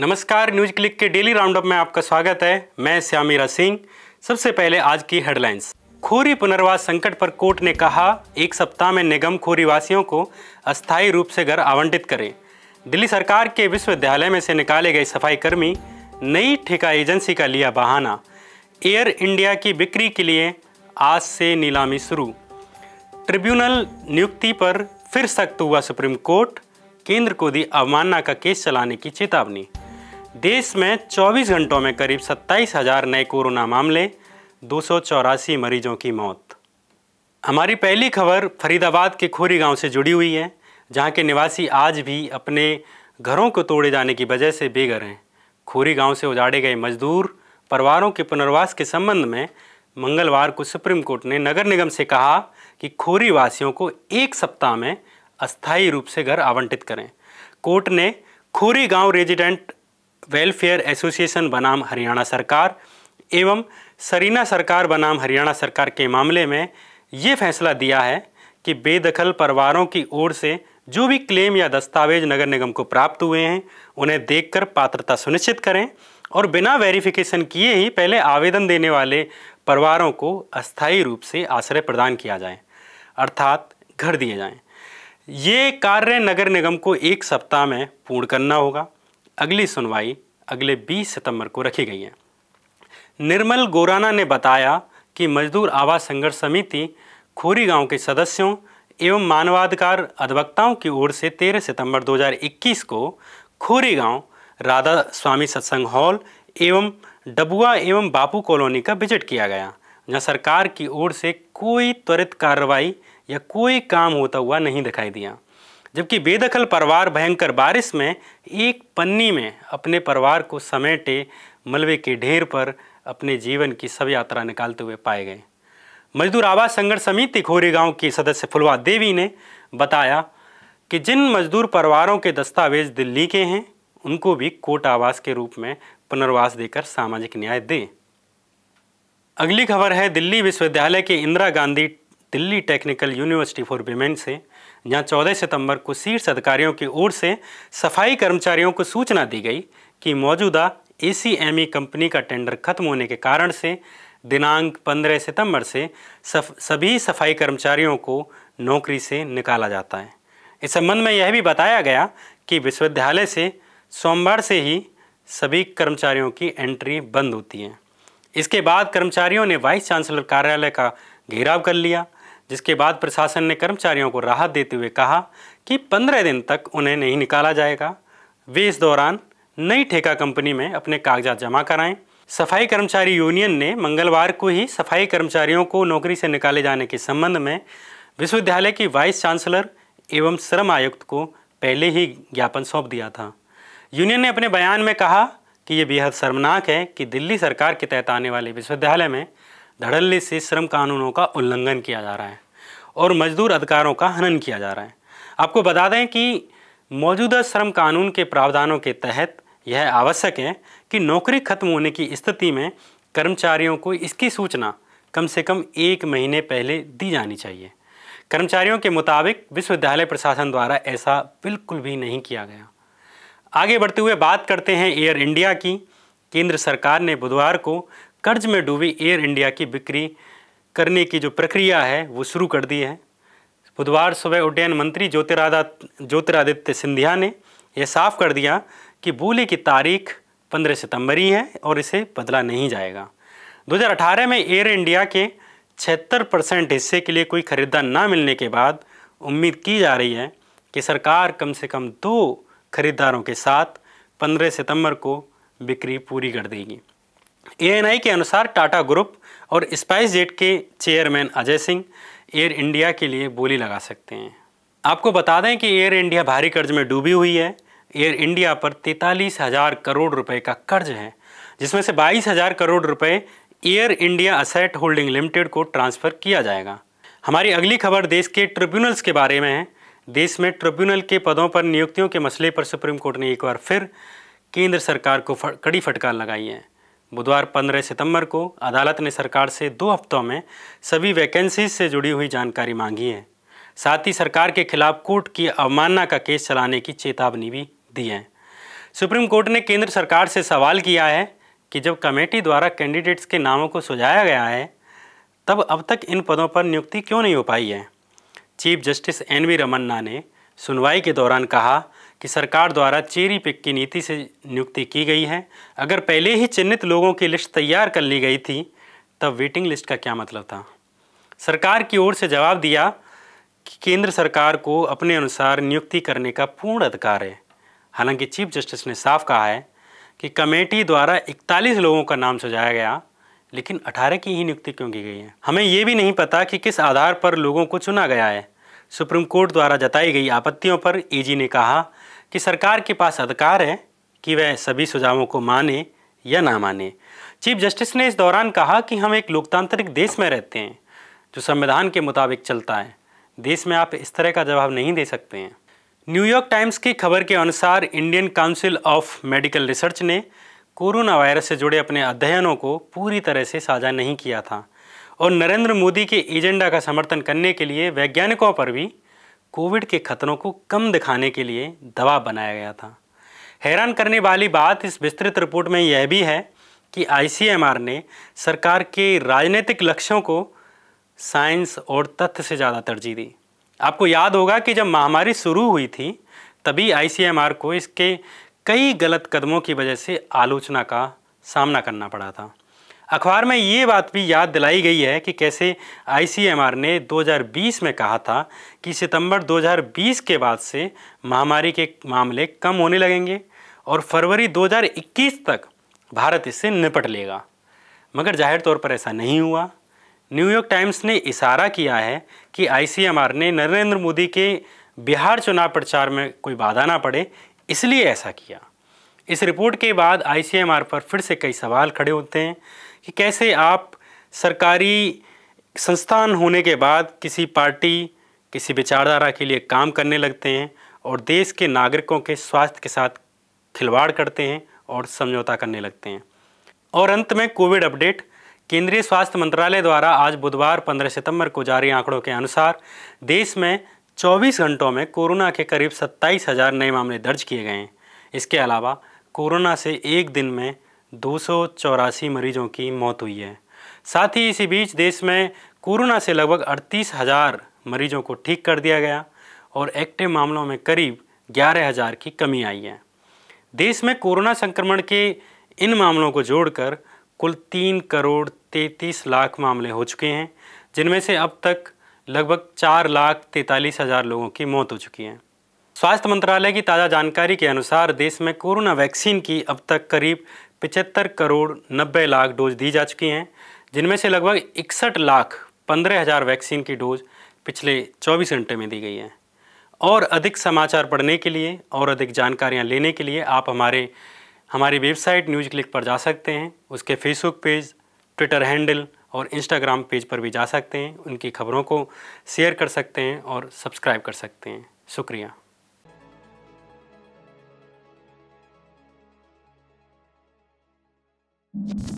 नमस्कार news click के daily roundup में आपका स्वागत है मैं श्यामीरा सिंह सबसे पहले आज की हेडलाइंस खोरी पुनर्वास संकट पर कोर्ट ने कहा एक सप्ताह में निगम खोरी वासियों को अस्थायी रूप से घर आवंटित करें दिल्ली सरकार के विश्वविद्यालय में से निकाले गए सफाई कर्मी नई ठेका एजेंसी का लिया बहाना एयर इंडिया की बिक्री के लिए आज से नीलामी शुरू ट्रिब्यूनल नियुक्ति पर फिर सख्त हुआ सुप्रीम कोर्ट केंद्र को दी अवमानना का केस चलाने की चेतावनी देश में 24 घंटों में करीब 27,000 नए कोरोना मामले दो मरीजों की मौत हमारी पहली खबर फरीदाबाद के खोरी गांव से जुड़ी हुई है जहां के निवासी आज भी अपने घरों को तोड़े जाने की वजह से बेघर हैं खोरी गांव से उजाड़े गए मजदूर परिवारों के पुनर्वास के संबंध में मंगलवार को सुप्रीम कोर्ट ने नगर निगम से कहा कि खोरी वासियों को एक सप्ताह में अस्थायी रूप से घर आवंटित करें कोर्ट ने खोरी गांव रेजिडेंट वेलफेयर एसोसिएशन बनाम हरियाणा सरकार एवं सरीना सरकार बनाम हरियाणा सरकार के मामले में ये फैसला दिया है कि बेदखल परिवारों की ओर से जो भी क्लेम या दस्तावेज नगर निगम को प्राप्त हुए हैं उन्हें देखकर पात्रता सुनिश्चित करें और बिना वेरिफिकेशन किए ही पहले आवेदन देने वाले परिवारों को अस्थायी रूप से आश्रय प्रदान किया जाए अर्थात घर दिए जाएँ ये कार्य नगर निगम को एक सप्ताह में पूर्ण करना होगा अगली सुनवाई अगले 20 सितंबर को रखी गई है निर्मल गोराना ने बताया कि मजदूर आवास संघर्ष समिति खोरी गांव के सदस्यों एवं मानवाधिकार अधिवक्ताओं की ओर से 13 सितंबर 2021 को खोरी गांव राधा स्वामी सत्संग हॉल एवं डबुआ एवं बापू कॉलोनी का विजिट किया गया जहाँ सरकार की ओर से कोई त्वरित कार्रवाई या कोई काम होता हुआ नहीं दिखाई दिया जबकि बेदखल परिवार भयंकर बारिश में एक पन्नी में अपने परिवार को समेटे मलबे के ढेर पर अपने जीवन की सब यात्रा निकालते हुए पाए गए मजदूर आवास संघर्ष समिति खोरी गांव की सदस्य फुलवा देवी ने बताया कि जिन मजदूर परिवारों के दस्तावेज दिल्ली के हैं उनको भी कोट आवास के रूप में पुनर्वास देकर सामाजिक न्याय दें अगली खबर है दिल्ली विश्वविद्यालय के Indira Gandhi Delhi technical university for women से जहाँ 14 सितंबर को शीर्ष अधिकारियों की ओर से सफाई कर्मचारियों को सूचना दी गई कि मौजूदा ए e कंपनी का टेंडर खत्म होने के कारण से दिनांक 15 सितंबर से सफ, सभी सफाई कर्मचारियों को नौकरी से निकाला जाता है इस संबंध में यह भी बताया गया कि विश्वविद्यालय से सोमवार से ही सभी कर्मचारियों की एंट्री बंद होती है इसके बाद कर्मचारियों ने वाइस चांसलर कार्यालय का घेराव कर लिया जिसके बाद प्रशासन ने कर्मचारियों को राहत देते हुए कहा कि पंद्रह दिन तक उन्हें नहीं निकाला जाएगा वे इस दौरान नई ठेका कंपनी में अपने कागजात जमा कराएं सफाई कर्मचारी यूनियन ने मंगलवार को ही सफाई कर्मचारियों को नौकरी से निकाले जाने के संबंध में विश्वविद्यालय की वाइस चांसलर एवं श्रम आयुक्त को पहले ही ज्ञापन सौंप दिया था यूनियन ने अपने बयान में कहा कि ये बेहद शर्मनाक है कि दिल्ली सरकार के तहत आने वाले विश्वविद्यालय में धड़ल्ले से श्रम कानूनों का उल्लंघन किया जा रहा है और मजदूर अधिकारों का हनन किया जा रहा है आपको बता दें कि मौजूदा श्रम कानून के प्रावधानों के तहत यह आवश्यक है कि नौकरी खत्म होने की स्थिति में कर्मचारियों को इसकी सूचना कम से कम एक महीने पहले दी जानी चाहिए कर्मचारियों के मुताबिक विश्वविद्यालय प्रशासन द्वारा ऐसा बिल्कुल भी नहीं किया गया आगे बढ़ते हुए बात करते हैं एयर इंडिया की केंद्र सरकार ने बुधवार को कर्ज में डूबी एयर इंडिया की बिक्री करने की जो प्रक्रिया है वो शुरू कर दी है बुधवार सुबह उड्डयन मंत्री ज्योतिरादा ज्योतिरादित्य सिंधिया ने यह साफ कर दिया कि बोली की तारीख 15 सितंबर ही है और इसे बदला नहीं जाएगा 2018 में एयर इंडिया के छिहत्तर परसेंट हिस्से के लिए कोई खरीदा ना मिलने के बाद उम्मीद की जा रही है कि सरकार कम से कम दो खरीदारों के साथ 15 सितंबर को बिक्री पूरी कर देगी एएनआई के अनुसार टाटा ग्रुप और स्पाइस जेट के chairman Ajay Singh air India के लिए बोली लगा सकते हैं आपको बता दें कि एयर इंडिया भारी कर्ज में डूबी हुई है एयर इंडिया पर तैंतालीस हज़ार करोड़ रुपए का कर्ज है जिसमें से बाईस हज़ार करोड़ रुपए air India asset holding limited को ट्रांसफ़र किया जाएगा हमारी अगली खबर देश के ट्रिब्यूनल्स के बारे में है देश में ट्रिब्यूनल के पदों पर नियुक्तियों के मसले पर सुप्रीम कोर्ट ने एक बार फिर केंद्र सरकार को फट, कड़ी फटकार लगाई है बुधवार 15 सितंबर को अदालत ने सरकार से दो हफ्तों में सभी वैकेंसीज से जुड़ी हुई जानकारी मांगी है साथ ही सरकार के खिलाफ कोर्ट की अवमानना का केस चलाने की चेतावनी भी दी है सुप्रीम कोर्ट ने केंद्र सरकार से सवाल किया है कि जब कमेटी द्वारा कैंडिडेट्स के नामों को सुझाया गया है तब अब तक इन पदों पर नियुक्ति क्यों नहीं हो पाई है chief justice N V Ramana ने सुनवाई के दौरान कहा कि सरकार द्वारा चेरी पिक की नीति से नियुक्ति की गई है अगर पहले ही चिन्हित लोगों की लिस्ट तैयार कर ली गई थी तब वेटिंग लिस्ट का क्या मतलब था सरकार की ओर से जवाब दिया कि केंद्र सरकार को अपने अनुसार नियुक्ति करने का पूर्ण अधिकार है हालांकि चीफ जस्टिस ने साफ कहा है कि कमेटी द्वारा 41 लोगों का नाम सुझाया गया लेकिन 18 की ही नियुक्ति क्यों की गई है हमें ये भी नहीं पता कि किस आधार पर लोगों को चुना गया है सुप्रीम कोर्ट द्वारा जताई गई आपत्तियों पर एजी ने कहा कि सरकार के पास अधिकार है कि वह सभी सुझावों को माने या ना माने चीफ जस्टिस ने इस दौरान कहा कि हम एक लोकतांत्रिक देश में रहते हैं जो संविधान के मुताबिक चलता है देश में आप इस तरह का जवाब नहीं दे सकते हैं न्यूयॉर्क टाइम्स की खबर के अनुसार Indian council of medical research ने कोरोना वायरस से जुड़े अपने अध्ययनों को पूरी तरह से साझा नहीं किया था और नरेंद्र मोदी के एजेंडा का समर्थन करने के लिए वैज्ञानिकों पर भी कोविड के खतरों को कम दिखाने के लिए दबाव बनाया गया था हैरान करने वाली बात इस विस्तृत रिपोर्ट में यह भी है कि आई ने सरकार के राजनीतिक लक्ष्यों को साइंस और तथ्य से ज़्यादा तरजीह दी आपको याद होगा कि जब महामारी शुरू हुई थी तभी आई को इसके कई गलत कदमों की वजह से आलोचना का सामना करना पड़ा था अखबार में ये बात भी याद दिलाई गई है कि कैसे आईसीएमआर ने 2020 में कहा था कि सितंबर 2020 के बाद से महामारी के मामले कम होने लगेंगे और फरवरी 2021 तक भारत इससे निपट लेगा मगर जाहिर तौर पर ऐसा नहीं हुआ न्यूयॉर्क टाइम्स ने इशारा किया है कि आईसीएमआर ने नरेंद्र मोदी के बिहार चुनाव प्रचार में कोई बाधा ना पड़े इसलिए ऐसा किया इस रिपोर्ट के बाद आईसीएमआर पर फिर से कई सवाल खड़े होते हैं कि कैसे आप सरकारी संस्थान होने के बाद किसी पार्टी किसी विचारधारा के लिए काम करने लगते हैं और देश के नागरिकों के स्वास्थ्य के साथ खिलवाड़ करते हैं और समझौता करने लगते हैं और अंत में कोविड अपडेट केंद्रीय स्वास्थ्य मंत्रालय द्वारा आज बुधवार 15 सितंबर को जारी आंकड़ों के अनुसार देश में 24 घंटों में कोरोना के करीब सत्ताईस हज़ार नए मामले दर्ज किए गए हैं इसके अलावा कोरोना से एक दिन में दो मरीजों की मौत हुई है साथ ही इसी बीच देश में कोरोना से लगभग अड़तीस हज़ार मरीजों को ठीक कर दिया गया और एक्टिव मामलों में करीब ग्यारह हज़ार की कमी आई है देश में कोरोना संक्रमण के इन मामलों को जोड़कर कुल तीन करोड़ तैंतीस लाख मामले हो चुके हैं जिनमें से अब तक लगभग चार लाख तैंतालीस हज़ार लोगों की मौत हो चुकी है स्वास्थ्य मंत्रालय की ताज़ा जानकारी के अनुसार देश में कोरोना वैक्सीन की अब तक करीब पिचहत्तर करोड़ नब्बे लाख डोज दी जा चुकी हैं जिनमें से लगभग इकसठ लाख पंद्रह हज़ार वैक्सीन की डोज पिछले चौबीस घंटे में दी गई है और अधिक समाचार पढ़ने के लिए और अधिक जानकारियाँ लेने के लिए आप हमारे हमारी वेबसाइट न्यूज क्लिक पर जा सकते हैं उसके फेसबुक पेज ट्विटर हैंडल और इंस्टाग्राम पेज पर भी जा सकते हैं उनकी खबरों को शेयर कर सकते हैं और सब्सक्राइब कर सकते हैं शुक्रिया you